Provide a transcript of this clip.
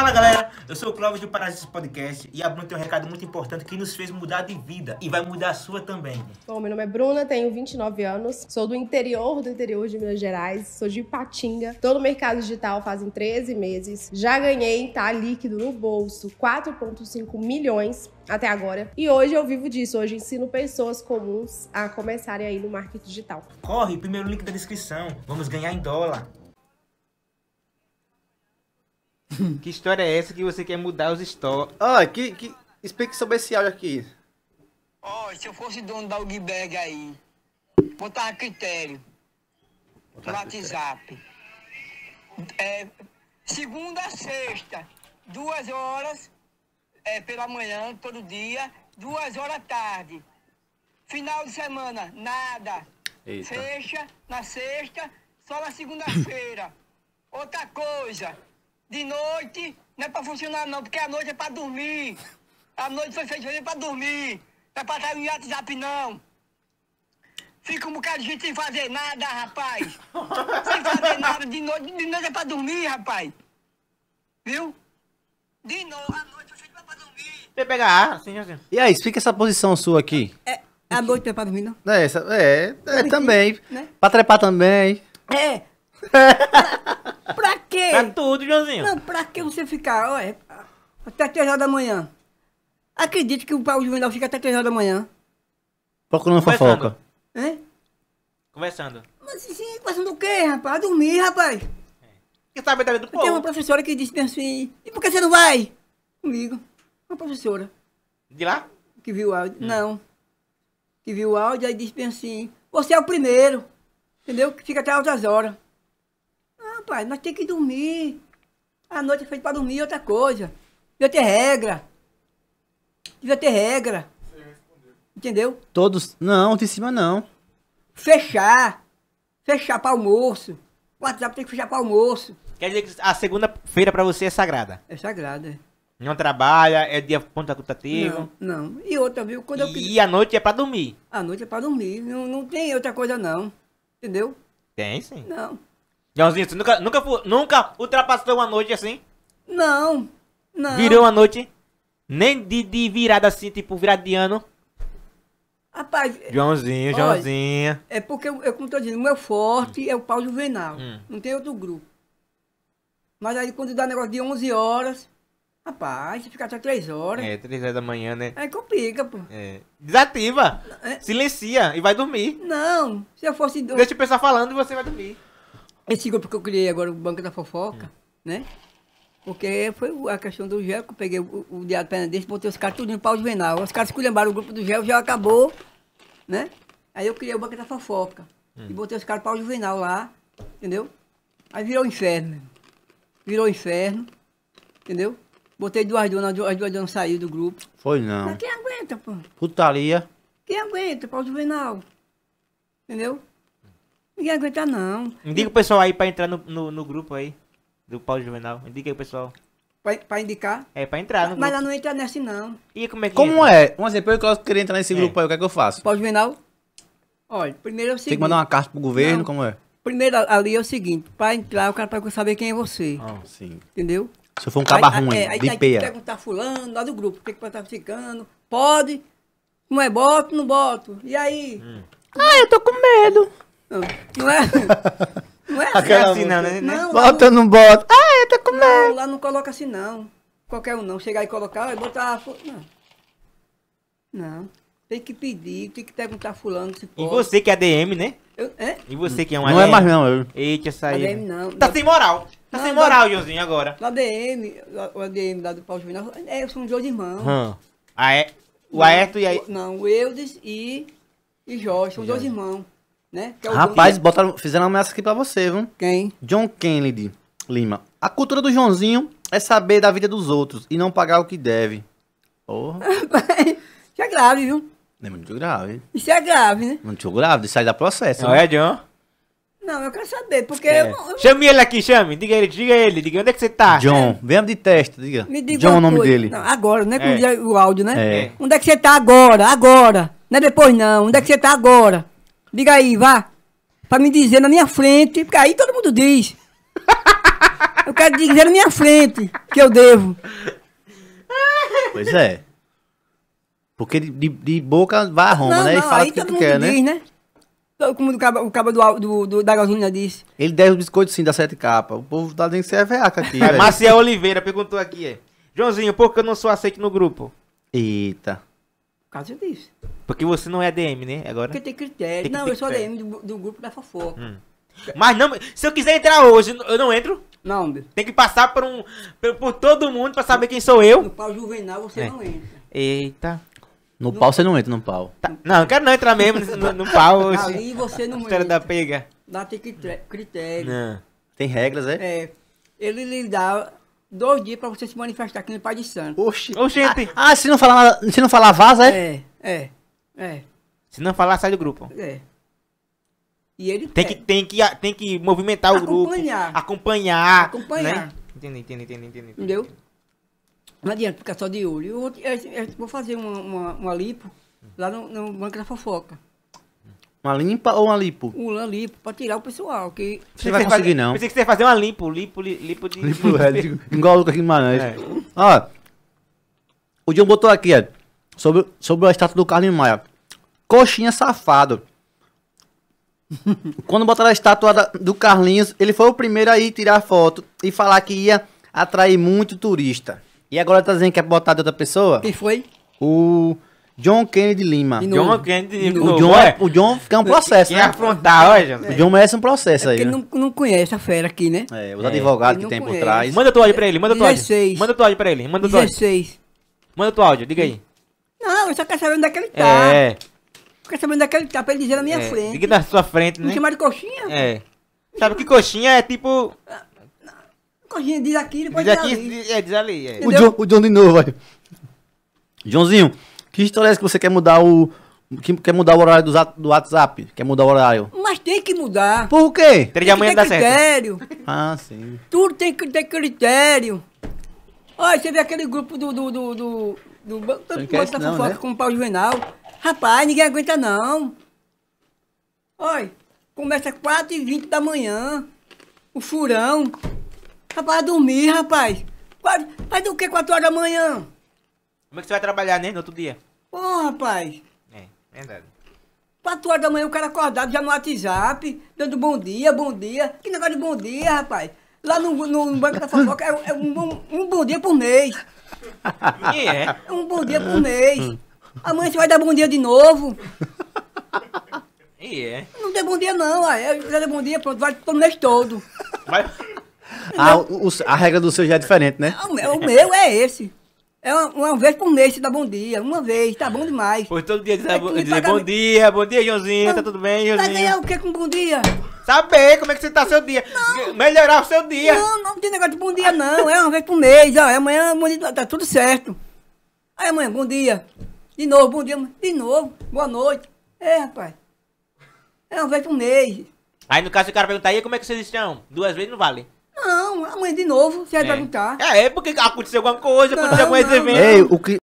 Fala galera, eu sou o Clóvis do Parasitas Podcast e a Bruna tem um recado muito importante que nos fez mudar de vida e vai mudar a sua também. Bom, meu nome é Bruna, tenho 29 anos, sou do interior do interior de Minas Gerais, sou de Ipatinga, tô no mercado digital fazem 13 meses, já ganhei, tá líquido no bolso, 4,5 milhões até agora. E hoje eu vivo disso, hoje ensino pessoas comuns a começarem aí no marketing digital. Corre, primeiro link da descrição, vamos ganhar em dólar. que história é essa que você quer mudar os stories? Ah, que, que... Explique sobre esse áudio aqui. Ó, oh, se eu fosse dono da Ugberg aí, botar critério botar no WhatsApp. Critério. É, segunda a sexta, duas horas é, pela manhã, todo dia, duas horas à tarde. Final de semana, nada. Eita. Fecha na sexta, só na segunda-feira. Outra coisa, de noite não é pra funcionar não, porque a noite é pra dormir. A noite foi feita pra dormir. Não é pra estar no WhatsApp não. Fica um bocado de gente sem fazer nada, rapaz. sem fazer nada. De noite, de noite é pra dormir, rapaz. Viu? De novo, a noite foi feita pra dormir. Você pega ar, assim, assim. E aí, fica essa posição sua aqui. É, a noite não é pra dormir, não? É, é, é, é também. Né? Pra trepar também. É, pra, quê? Pra tudo, Joãozinho. Não, pra que você ficar, olha, até 3 horas da manhã? Acredite que o pau juvenil fica até 3 horas da manhã. Procurando fofoca. Hein? Conversando. Mas sim, conversando o quê, rapaz? Dormir, rapaz. É. Que sabe da vida do povo? Tem uma professora que disse assim, e por que você não vai? Comigo. Uma professora. De lá? Que viu o áudio. Hum. Não. Que viu o áudio, aí disse assim, você é o primeiro. Entendeu? Que fica até altas horas pai, nós temos que dormir. A noite é feita para dormir, outra coisa. Devia ter regra. Devia ter regra. Entendeu? Todos. Não, de cima não. Fechar. Fechar para almoço. O WhatsApp tem que fechar para almoço. Quer dizer que a segunda-feira para você é sagrada? É sagrada. É. Não trabalha, é dia ponta Não, não. E outra, viu? Quando e eu... a noite é para dormir? A noite é para dormir. Não, não tem outra coisa, não. Entendeu? Tem sim. Não. Joãozinho, você nunca, nunca, nunca ultrapassou uma noite assim? Não, não. Virou uma noite? Nem de, de virada assim, tipo virada de ano? Rapaz. É- Joãozinho, Joãozinho. é porque, eu, eu, tô dizendo, o meu forte hum. é o pau juvenal. Hum. Não tem outro grupo. Mas aí quando dá negócio de 11 horas, rapaz, fica até 3 horas. É, 3 horas da manhã, né? Aí complica, pô. É. Desativa. É. Silencia e vai dormir. Não, se eu fosse. Deixa o pessoal falando e você vai dormir. Esse é, grupo que eu criei agora, o Banco da Fofoca, hum. né? Porque foi a questão do gel, que eu peguei o, o Diário desse, botei os caras tudo em pau de venal. Os caras esculhambaram o grupo do gel, já acabou, né? Aí eu criei o Banco da Fofoca. Hum. E botei os caras pau juvenal lá, entendeu? Aí virou inferno. Virou inferno, entendeu? Botei duas donas, as duas donas saíram do grupo. Foi não. Mas quem aguenta, pô? Putaria. Quem aguenta, pau juvenal? Entendeu? Ninguém aguenta, não. Indica o pessoal aí pra entrar no, no, no grupo aí, do Paulo Juvenal. Indica aí o pessoal. Pra, pra indicar? É, pra entrar no Mas grupo. ela não entra nesse, não. E como é que Como entra? é? Um exemplo, eu queria entrar nesse É. grupo aí, o que é que eu faço? Paulo Juvenal, olha, primeiro é o seguinte. Tem que mandar uma carta pro governo, Não. como é? Primeiro ali é o seguinte, pra entrar, o cara para tá saber quem é você, Ah, sim. entendeu? Se eu for um caba Aí- ruim, é, aí tem que perguntar fulano, lá do grupo, tem que é estar tá ficando, pode, não é, boto, não boto, e aí? Hum. Ah, eu tô com medo. Não é, não é assim, assim não, né? Não, bota ou não, bota? Ah, é, tá com comendo. Não, lá não coloca assim, não. Qualquer um não. Chegar e colocar, vai botar... Não. Não. Tem que pedir, tem que perguntar fulano se pode. E você que é ADM, né? Eu, é? E você que é um não ADM. Não é mais não, eu. Eita, saiu. ADM não. Tá sem moral. Tá não, sem moral, da, Josinho, agora. O ADM, o ADM lá do Paulo Juvenal, é, eu sou um dois irmãos. Hum. Ah, é? O Aerto e aí? Não, o Eudes e, e Jorge, são dois irmãos né? É Rapaz, botaram, fizeram uma ameaça aqui pra você, viu? Quem? John Kennedy Lima. A cultura do Joãozinho é saber da vida dos outros e não pagar o que deve. Porra. Isso é grave, viu? É muito grave. Isso é grave, né? Muito grave, de sair da processo. Não é, né? é, John? Não, eu quero saber, porque é. eu, eu... Chame ele aqui, chame. Diga ele, diga ele, diga onde é que você tá. John, venha de testa, diga. Me diga John é o nome dele. Não, agora, né? É. Com é. o áudio, né? É. Onde é que você tá agora? Agora. Não é depois, não. Onde é que você tá agora? Diga aí, vá. Pra me dizer na minha frente, porque aí todo mundo diz. Eu quero dizer na minha frente que eu devo. Pois é. Porque de, de, de boca vai a Roma, não, né? Não, e fala aí que todo mundo quer, né? diz, né? né? Todo mundo, o cabo, o cabo do, do, do, da gasolina disse. Ele deve os biscoitos sim da sete capa. O povo tá dizendo que você é veaca aqui. É, Maciel Oliveira perguntou aqui, é. Joãozinho, por que eu não sou aceito no grupo? Eita. Por causa disso. Porque você não é DM né? Agora? Porque tem critério. Tem não, tem eu sou ADM do, do, grupo da fofoca. Hum. Mas não, se eu quiser entrar hoje, eu não entro? Não, Tem que passar por um. Por, por, todo mundo pra saber quem sou eu. No pau juvenal você é. não entra. Eita. No, no, pau você não entra no pau. Tá. Não, eu quero não entrar mesmo no, no pau hoje. Ali você não entra. da pega. Lá tem critério. Não. Tem regras, é? É. Ele lhe dá dois dias pra você se manifestar aqui no Pai de Santo. Oxi. Oxente. Ah, ah, ah se não falar, se não falar vaza, é? É, é, é. Se não falar, sai do grupo. É. E ele tem que, tem que tem que movimentar acompanhar. o grupo, acompanhar, acompanhar. Né? Entendi, entendi, entendi, entendi. Entendeu? Não adianta ficar só de olho. Eu vou, eu, eu vou fazer uma, uma, uma lipo lá no, no Banco da Fofoca. Uma limpa ou uma lipo? Uma lipo, pra tirar o pessoal. Que... Você, vai conseguir, fazer, não. Pensei que você ia fazer uma limpo, limpo, limpo de. Limpo, é, igual o Lucas Guimarães. É. Ó, o John botou aqui, ó, sobre, sobre a estátua do Carlinhos Maia. Coxinha safado. Quando botaram a estátua da, do Carlinhos, ele foi o primeiro a ir tirar foto e falar que ia atrair muito turista. E agora tá dizendo que é botar de outra pessoa? Quem foi? O. John Kennedy Lima. John Kennedy Lima. O John, é- o John fica um processo, né? afrontar, olha. O John merece um processo é aí. Ele né? não, não conhece a fera aqui, né? É, os é. advogados que tem por trás. Manda tua áudio pra ele, manda tu áudio. Manda tua áudio pra ele, manda tu áudio. 16. Manda tua áudio, diga aí. Não, eu só quero saber onde é que ele tá. É. quero saber onde é que ele tá pra ele dizer na minha é. frente. Diga na sua frente, né? Me chamar de coxinha? É. Sabe que coxinha é tipo... Coxinha diz aqui, depois diz, diz aqui, ali. É, diz ali. É. O, John, o John de novo, olha. Joãozinho... Que história é essa que você quer mudar o. Que, quer mudar o horário do, WhatsApp? Quer mudar o horário? Mas tem que mudar. Por quê? Tem que ter critério. certo. Ah, sim. Tudo tem que ter critério. Olha, você vê aquele grupo do. do, do, do, do tanto que tá não, fofoca né? com o Paulo Juvenal. Rapaz, ninguém aguenta não. Olha, começa às 4h20 da manhã. O furão. Rapaz, dormir, rapaz. faz o que 4 horas da manhã? Como é que você vai trabalhar, né, no outro dia? Ô, rapaz. É, verdade. 4 horas da manhã o cara acordado já no WhatsApp, dando bom dia, bom dia. Que negócio de bom dia, rapaz? Lá no, no Banco da Fofoca é, é um, um, um, bom dia por mês. E é? É um bom dia por mês. Amanhã você vai dar bom dia de novo. E é? Não deu bom dia não, aí eu dei bom dia, pronto, vai todo mês todo. Mas... Ah, o, o, a regra do seu já é diferente, né? Ah, o meu, o meu é esse. É uma, uma, vez por mês você dá bom dia, uma vez, tá bom é. demais. Pois todo dia dizer, dizer é bom dia, bom dia, Joãozinho, tá tudo bem, Joãozinho? Vai ganhar o que com bom dia? Saber como é que você tá seu dia, não, melhorar o seu dia. Não, não tem negócio de bom dia não, é uma vez por mês, ó, é amanhã bom dia, tá tudo certo. Aí amanhã, bom dia, de novo, bom dia, de novo, boa noite. É, rapaz, é uma vez por mês. Aí no caso o cara perguntar, aí como é que vocês estão? Duas vezes não vale. Não, amanhã de novo, você vai é. perguntar. É, é porque aconteceu alguma coisa, não, aconteceu algum não, evento.